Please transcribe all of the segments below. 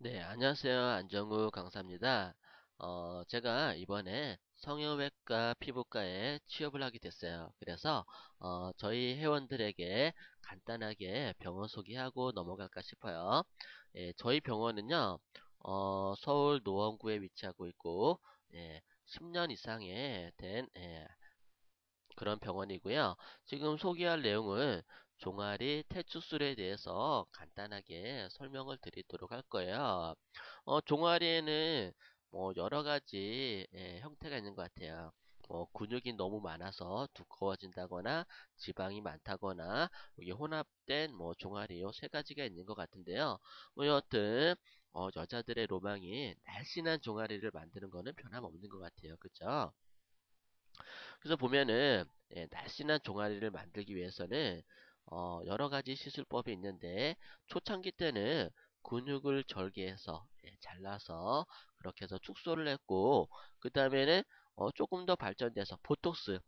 네, 안녕하세요. 안정우 강사입니다. 어, 제가 이번에 성형외과 피부과에 취업을 하게 됐어요. 그래서 어, 저희 회원들에게 간단하게 병원 소개하고 넘어갈까 싶어요. 예, 저희 병원은요. 어, 서울 노원구에 위치하고 있고 예, 10년 이상의 된 예, 그런 병원이고요. 지금 소개할 내용은 종아리 태추술에 대해서 간단하게 설명을 드리도록 할 거예요. 어, 종아리에는 뭐 여러 가지 예, 형태가 있는 것 같아요. 뭐 근육이 너무 많아서 두꺼워진다거나 지방이 많다거나 이게 혼합된 뭐 종아리요 세 가지가 있는 것 같은데요. 뭐 여하튼 어, 여자들의 로망이 날씬한 종아리를 만드는 거는 변함없는 것 같아요. 그죠? 그래서 보면은 예, 날씬한 종아리를 만들기 위해서는 어, 여러 가지 시술법이 있는데 초창기 때는 근육을 절개해서 예, 잘라서 그렇게 해서 축소를 했고 그 다음에는 어, 조금 더 발전돼서 보톡스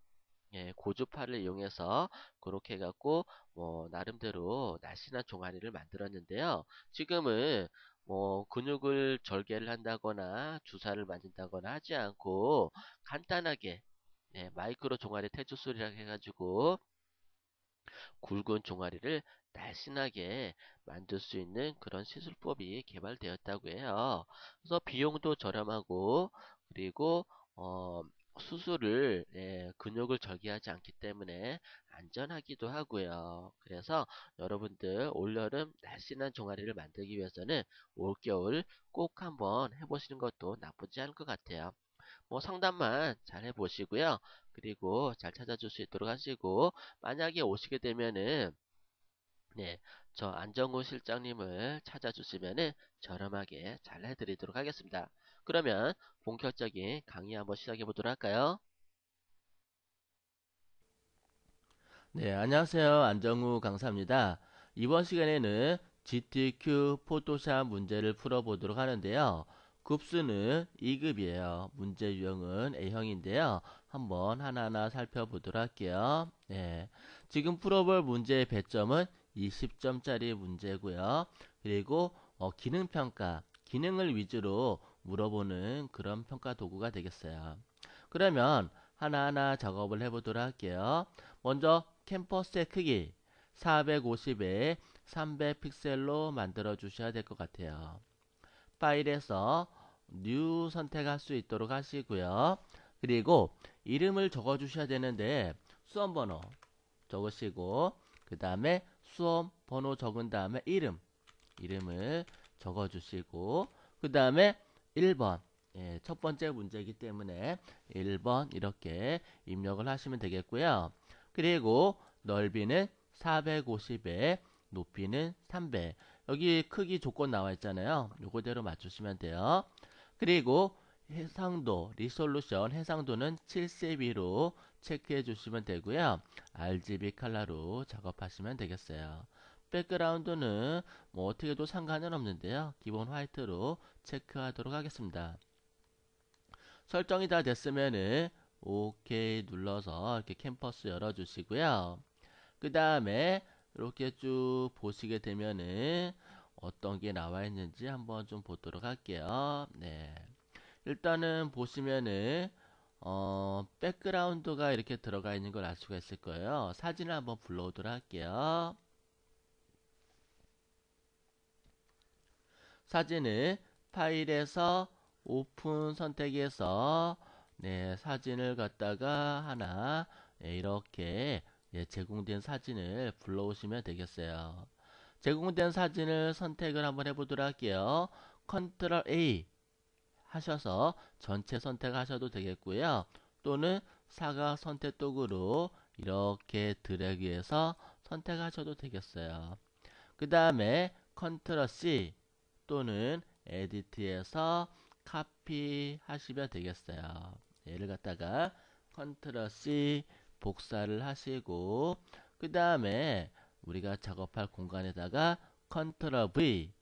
예, 고주파를 이용해서 그렇게 해갖고 뭐 나름대로 날씬한 종아리를 만들었는데요. 지금은 뭐 근육을 절개를 한다거나 주사를 맞는다거나 하지 않고 간단하게 예, 마이크로 종아리 퇴주술이라고 해가지고 굵은 종아리를 날씬하게 만들 수 있는 그런 시술법이 개발되었다고 해요. 그래서 비용도 저렴하고 그리고 어, 수술을 예, 근육을 절개하지 않기 때문에 안전하기도 하고요. 그래서 여러분들 올여름 날씬한 종아리를 만들기 위해서는 올겨울 꼭 한번 해보시는 것도 나쁘지 않을 것 같아요. 뭐 상담만 잘 해보시고요. 그리고 잘 찾아줄 수 있도록 하시고 만약에 오시게 되면은 네, 저 안정우 실장님을 찾아주시면은 저렴하게 잘 해드리도록 하겠습니다. 그러면 본격적인 강의 한번 시작해 보도록 할까요? 네, 안녕하세요. 안정우 강사입니다. 이번 시간에는 GTQ 포토샵 문제를 풀어보도록 하는데요. 급수는 2급이에요. 문제 유형은 A형인데요. 한번 하나하나 살펴보도록 할게요. 예. 지금 풀어볼 문제의 배점은 20점짜리 문제고요. 그리고 어, 기능평가, 기능을 위주로 물어보는 그런 평가 도구가 되겠어요. 그러면 하나하나 작업을 해보도록 할게요. 먼저 캠퍼스의 크기 450에 300 픽셀로 만들어 주셔야 될 것 같아요. 파일에서 뉴 선택할 수 있도록 하시고요. 그리고 이름을 적어 주셔야 되는데 수험 번호 적으시고 그 다음에 수험 번호 적은 다음에 이름 이름을 적어 주시고 그 다음에 1번 예, 첫 번째 문제이기 때문에 1번 이렇게 입력을 하시면 되겠고요. 그리고 넓이는 450에 높이는 300 여기 크기 조건 나와 있잖아요. 요거대로 맞추시면 돼요. 그리고 해상도, 리솔루션, 해상도는 7세비로 체크해 주시면 되고요. RGB 컬러로 작업하시면 되겠어요. 백그라운드는 뭐 어떻게 해도 상관은 없는데요. 기본 화이트로 체크하도록 하겠습니다. 설정이 다 됐으면은 OK 눌러서 이렇게 캠퍼스 열어주시고요. 그 다음에 이렇게 쭉 보시게 되면은 어떤 게 나와 있는지 한번 좀 보도록 할게요. 네. 일단은 보시면은 어, 백그라운드가 이렇게 들어가 있는 걸 알 수가 있을 거예요. 사진을 한번 불러오도록 할게요. 사진을 파일에서 오픈 선택해서 네, 사진을 갖다가 하나 네, 이렇게 예, 제공된 사진을 불러오시면 되겠어요. 제공된 사진을 선택을 한번 해보도록 할게요. 컨트롤 A 하셔서 전체 선택하셔도 되겠고요. 또는 사각 선택 도구로 이렇게 드래그해서 선택하셔도 되겠어요. 그 다음에 컨트롤 C 또는 에디트에서 카피 하시면 되겠어요. 얘를 갖다가 컨트롤 C 복사를 하시고 그 다음에 우리가 작업할 공간에다가 컨트롤 V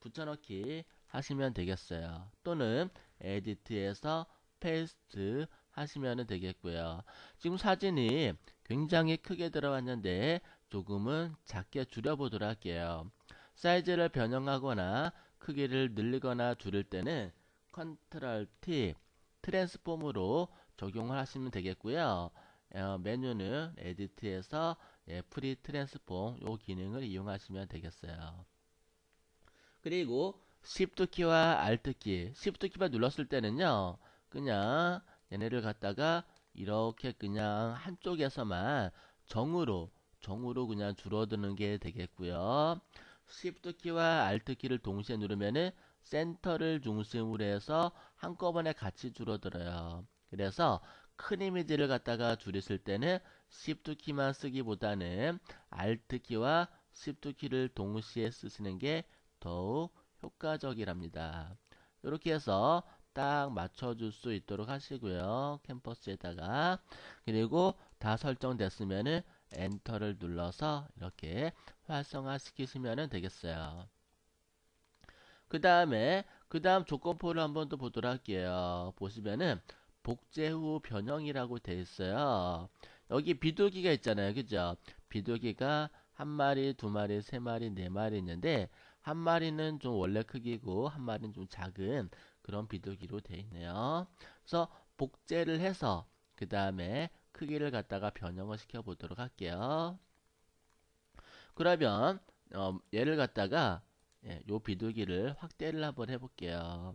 붙여넣기 하시면 되겠어요. 또는 에디트에서 페이스트 하시면 되겠고요. 지금 사진이 굉장히 크게 들어왔는데 조금은 작게 줄여보도록 할게요. 사이즈를 변형하거나 크기를 늘리거나 줄일 때는 컨트롤 T 트랜스폼으로 적용을 하시면 되겠고요. 어, 메뉴는 에디트에서 예, 프리 트랜스폼 요 기능을 이용하시면 되겠어요. 그리고 Shift 키와 Alt 키, Shift 키만 눌렀을 때는요, 그냥 얘네를 갖다가 이렇게 그냥 한쪽에서만 정으로 정으로 그냥 줄어드는 게 되겠고요. Shift 키와 Alt 키를 동시에 누르면은 센터를 중심으로 해서 한꺼번에 같이 줄어들어요. 그래서 큰 이미지를 갖다가 줄였을 때는 Shift 키만 쓰기보다는 Alt 키와 Shift 키를 동시에 쓰시는 게 더욱 효과적이랍니다. 이렇게 해서 딱 맞춰줄 수 있도록 하시고요. 캠퍼스에다가 그리고 다 설정됐으면은 엔터를 눌러서 이렇게 활성화시키시면 되겠어요. 그 다음에 그 다음 조건포를 한번 또 보도록 할게요. 보시면은 복제 후 변형이라고 돼 있어요. 여기 비둘기가 있잖아요. 그죠? 비둘기가 한 마리, 두 마리, 세 마리, 네 마리 있는데 한 마리는 좀 원래 크기고 한 마리는 좀 작은 그런 비둘기로 돼 있네요. 그래서 복제를 해서 그 다음에 크기를 갖다가 변형을 시켜 보도록 할게요. 그러면 어, 얘를 갖다가 예, 요 비둘기를 확대를 한번 해볼게요.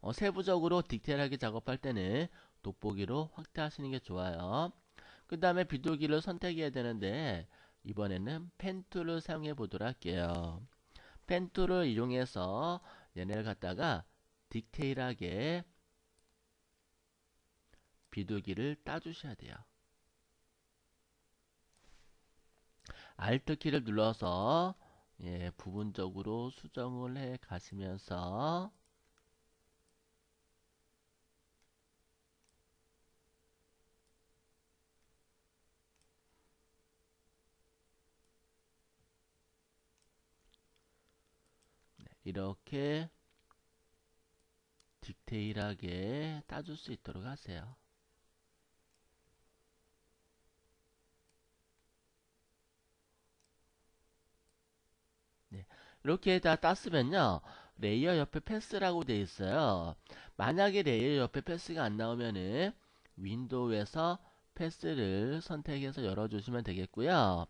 어, 세부적으로 디테일하게 작업할 때는 돋보기로 확대하시는 게 좋아요. 그 다음에 비둘기를 선택해야 되는데 이번에는 펜 툴을 사용해 보도록 할게요. 펜 툴을 이용해서 얘네를 갖다가 디테일하게 비둘기를 따주셔야 돼요. Alt 키를 눌러서 예, 부분적으로 수정을 해 가시면서 이렇게 디테일하게 따줄 수 있도록 하세요. 네, 이렇게 다 땄으면요. 레이어 옆에 패스라고 되어 있어요. 만약에 레이어 옆에 패스가 안 나오면은 윈도우에서 패스를 선택해서 열어주시면 되겠고요.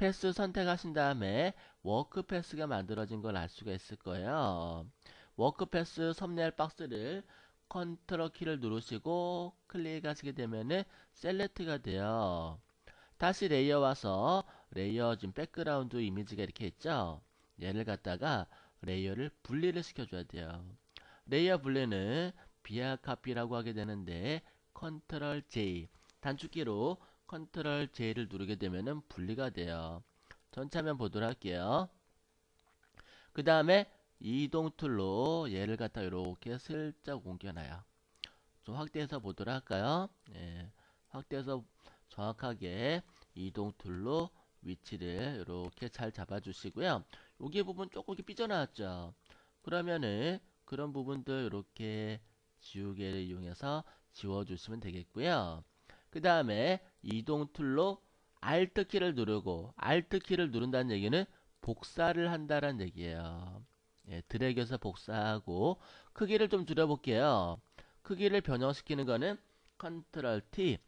패스 선택하신 다음에 워크 패스가 만들어진 걸 알 수가 있을 거예요. 워크 패스 섬네일 박스를 컨트롤 키를 누르시고 클릭하시게 되면은 셀렉트가 돼요. 다시 레이어 와서 레이어 지금 백그라운드 이미지가 이렇게 있죠. 얘를 갖다가 레이어를 분리를 시켜줘야 돼요. 레이어 분리는 비아 카피라고 하게 되는데 컨트롤 J 단축키로 컨트롤 J를 누르게 되면은 분리가 돼요. 전체 화면 보도록 할게요. 그 다음에 이동 툴로 얘를 갖다 이렇게 슬쩍 옮겨놔요. 좀 확대해서 보도록 할까요? 예, 확대해서 정확하게 이동 툴로 위치를 이렇게 잘 잡아주시고요. 여기 부분 조금 이렇 삐져나왔죠. 그러면은 그런 부분도 이렇게 지우개를 이용해서 지워주시면 되겠고요. 그 다음에 이동툴로 Alt키를 누르고 Alt키를 누른다는 얘기는 복사를 한다는 얘기예요. 예, 드래그해서 복사하고 크기를 좀 줄여볼게요. 크기를 변형시키는 거는 Ctrl T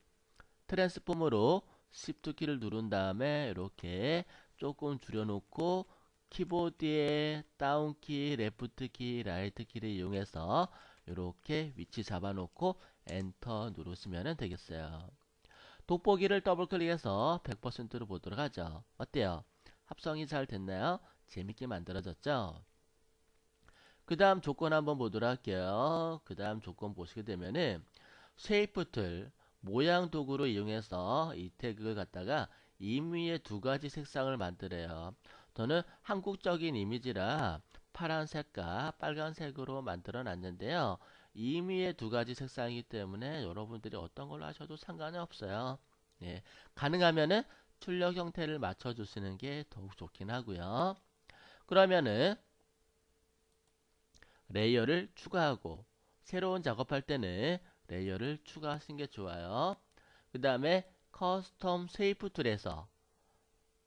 트랜스폼으로 Shift 키를 누른 다음에 이렇게 조금 줄여놓고 키보드에 다운키, 레프트키, 라이트키를 이용해서 이렇게 위치 잡아놓고 엔터 누르시면 되겠어요. 돋보기를 더블 클릭해서 100%로 보도록 하죠. 어때요? 합성이 잘 됐나요? 재밌게 만들어졌죠? 그 다음 조건 한번 보도록 할게요. 그 다음 조건 보시게 되면은 쉐이프 툴 모양 도구로 이용해서 이 태그를 갖다가 임의의 두 가지 색상을 만들어요. 저는 한국적인 이미지라 파란색과 빨간색으로 만들어 놨는데요. 임의의 두 가지 색상이기 때문에 여러분들이 어떤 걸로 하셔도 상관이 없어요. 예, 가능하면은 출력 형태를 맞춰 주시는 게 더욱 좋긴 하고요. 그러면은 레이어를 추가하고 새로운 작업할 때는 레이어를 추가하시는 게 좋아요. 그 다음에 커스텀 세이프 툴에서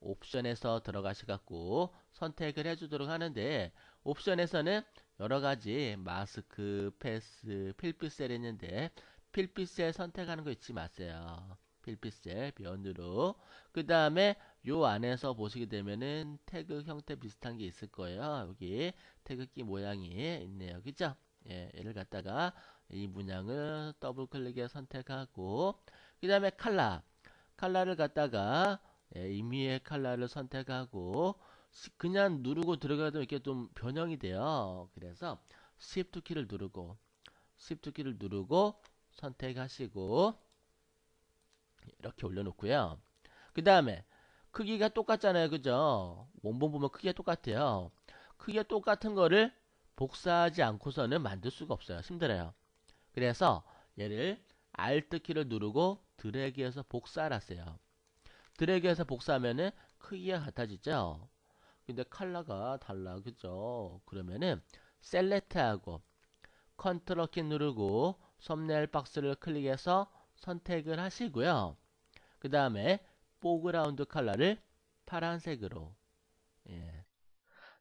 옵션에서 들어가셔갖고 선택을 해주도록 하는데 옵션에서는 여러 가지 마스크, 패스, 필피셀 있는데 필피셀 선택하는 거 잊지 마세요. 필피셀 변으로그 다음에 요 안에서 보시게 되면은 태그 형태 비슷한 게 있을 거예요. 여기 태극기 모양이 있네요. 그죠? 예, 얘를 갖다가 이 문양을 더블 클릭해 선택하고 그 다음에 칼라 칼라를 갖다가 예, 임의의 칼라를 선택하고 그냥 누르고 들어가도이렇게좀 변형이 돼요. 그래서 Shift 키를 누르고 Shift 키를 누르고 선택하시고 이렇게 올려놓고요. 그 다음에 크기가 똑같잖아요. 그죠? 원본 보면 크기가 똑같아요. 크기가 똑같은 거를 복사하지 않고서는 만들 수가 없어요. 힘들어요. 그래서 얘를 Alt 키를 누르고 드래그해서 복사를 하세요. 드래그해서 복사하면은 크기가 같아지죠? 근데 칼라가 달라 그죠 그러면은 셀렉트하고 컨트롤 키 누르고 썸네일 박스를 클릭해서 선택을 하시고요 그 다음에 포그라운드 칼라를 파란색으로 예.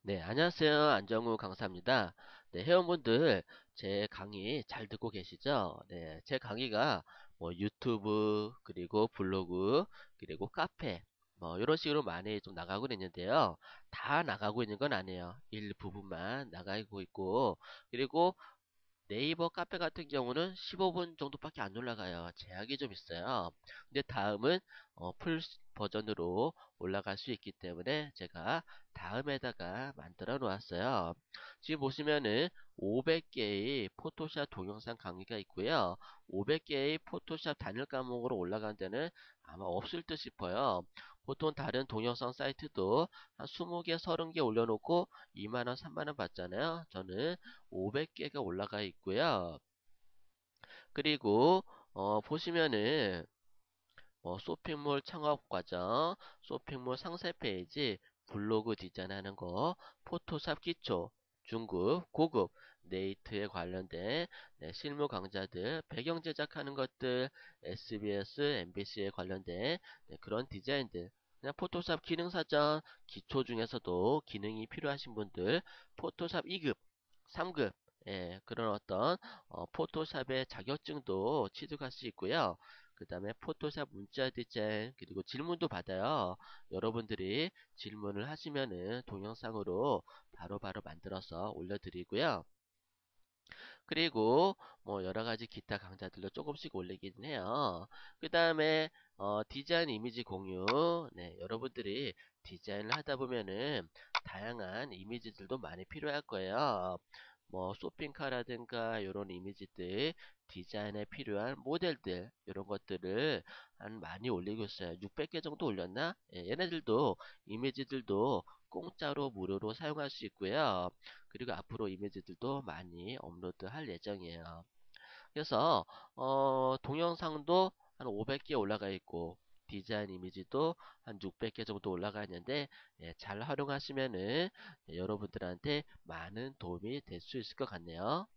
네 안녕하세요 안정우 강사입니다 네, 회원분들 제 강의 잘 듣고 계시죠 네, 제 강의가 뭐 유튜브 그리고 블로그 그리고 카페 뭐 어, 이런 식으로 많이 좀 나가고 있는데요. 다 나가고 있는 건 아니에요. 일부분만 나가고 있고 그리고 네이버 카페 같은 경우는 15분 정도밖에 안 올라가요. 제약이 좀 있어요. 근데 다음은 어, 풀 버전으로 올라갈 수 있기 때문에 제가 다음에다가 만들어 놓았어요. 지금 보시면은 500개의 포토샵 동영상 강의가 있고요. 500개의 포토샵 단일 과목으로 올라간 데는 아마 없을 듯 싶어요. 보통 다른 동영상 사이트도 한 20개, 30개 올려놓고 2만원, 3만원 받잖아요. 저는 500개가 올라가 있고요. 그리고 어, 보시면은 뭐 쇼핑몰 창업 과정, 쇼핑몰 상세 페이지, 블로그 디자인하는 거, 포토샵 기초, 중급, 고급, 네이트에 관련된 네, 실무 강좌들, 배경 제작하는 것들, SBS, MBC에 관련된 네, 그런 디자인들, 그냥 포토샵 기능 사전 기초 중에서도 기능이 필요하신 분들, 포토샵 2급, 3급, 예, 그런 어떤 어, 포토샵의 자격증도 취득할 수 있고요. 그 다음에 포토샵 문자 디자인 그리고 질문도 받아요. 여러분들이 질문을 하시면은 동영상으로 바로바로 바로 만들어서 올려드리고요. 그리고 뭐 여러가지 기타 강좌들로 조금씩 올리긴 해요. 그 다음에 어, 디자인 이미지 공유 네, 여러분들이 디자인을 하다 보면은 다양한 이미지들도 많이 필요할 거예요. 뭐 쇼핑카라든가 이런 이미지들 디자인에 필요한 모델들 이런 것들을 한 많이 올리고 있어요 600개 정도 올렸나 예, 얘네들도 이미지들도 공짜로 무료로 사용할 수 있고요 그리고 앞으로 이미지들도 많이 업로드 할 예정이에요 그래서 어, 동영상도 한 500개 올라가 있고 디자인 이미지도 한 600개 정도 올라가는데 예, 잘 활용하시면은 예, 여러분들한테 많은 도움이 될 수 있을 것 같네요.